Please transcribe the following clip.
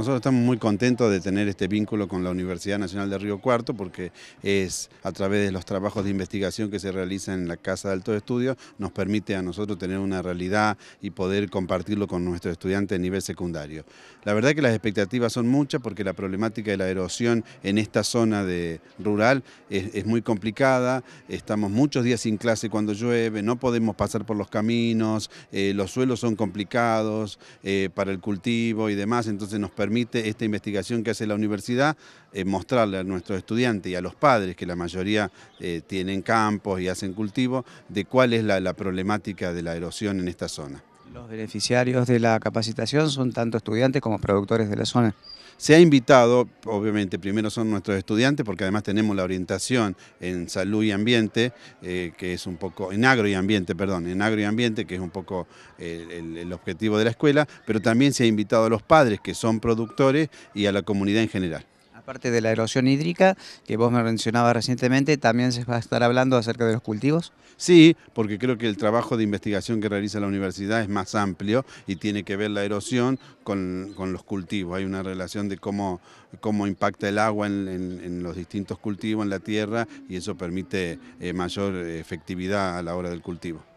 nosotros estamos muy contentos de tener este vínculo con la Universidad Nacional de Río Cuarto porque es a través de los trabajos de investigación que se realizan en la Casa de Alto Estudio, nos permite a nosotros tener una realidad y poder compartirlo con nuestros estudiantes a nivel secundario. La verdad que las expectativas son muchas porque la problemática de la erosión en esta zona de, rural es, muy complicada, estamos muchos días sin clase cuando llueve, no podemos pasar por los caminos, eh, los suelos son complicados eh, para el cultivo y demás, entonces nos permite permite esta investigación que hace la universidad eh, mostrarle a nuestros estudiantes y a los padres, que la mayoría eh, tienen campos y hacen cultivo, de cuál es la problemática de la erosión en esta zona. Los beneficiarios de la capacitación son tanto estudiantes como productores de la zona. Se ha invitado, obviamente, primero son nuestros estudiantes, porque además tenemos la orientación en salud y ambiente, eh, que es un poco, en agro y ambiente, perdón, en agro y ambiente, que es un poco eh, el, objetivo de la escuela, pero también se ha invitado a los padres, que son productores, y a la comunidad en general. Aparte de la erosión hídrica que vos me mencionabas recientemente, ¿también se va a estar hablando acerca de los cultivos? Sí, porque creo que el trabajo de investigación que realiza la universidad es más amplio y tiene que ver la erosión con, los cultivos. Hay una relación de cómo, cómo impacta el agua en, los distintos cultivos, en la tierra, y eso permite eh, mayor eh, efectividad a la hora del cultivo.